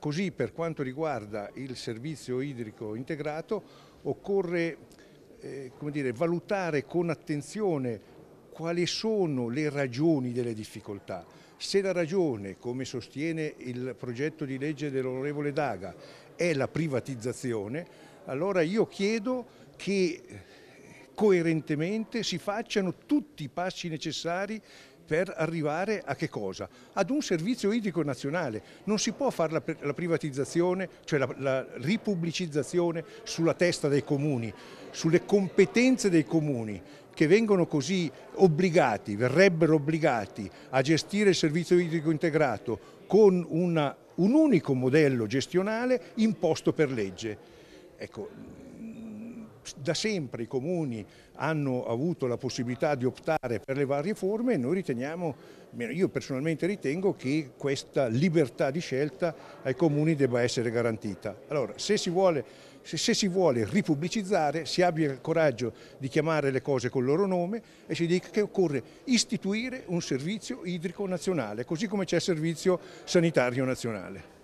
Così per quanto riguarda il servizio idrico integrato occorre eh, dire, valutare con attenzione quali sono le ragioni delle difficoltà. Se la ragione, come sostiene il progetto di legge dell'onorevole Daga, è la privatizzazione, allora io chiedo che eh, coerentemente si facciano tutti i passi necessari per arrivare a che cosa? Ad un servizio idrico nazionale. Non si può fare la, la privatizzazione, cioè la, la ripubblicizzazione sulla testa dei comuni, sulle competenze dei comuni che vengono così obbligati, verrebbero obbligati a gestire il servizio idrico integrato con una, un unico modello gestionale imposto per legge. Ecco, da sempre i comuni hanno avuto la possibilità di optare per le varie forme e noi riteniamo, io personalmente ritengo che questa libertà di scelta ai comuni debba essere garantita. Allora, se si vuole, se, se si vuole ripubblicizzare si abbia il coraggio di chiamare le cose col loro nome e si dica che occorre istituire un servizio idrico nazionale, così come c'è il servizio sanitario nazionale.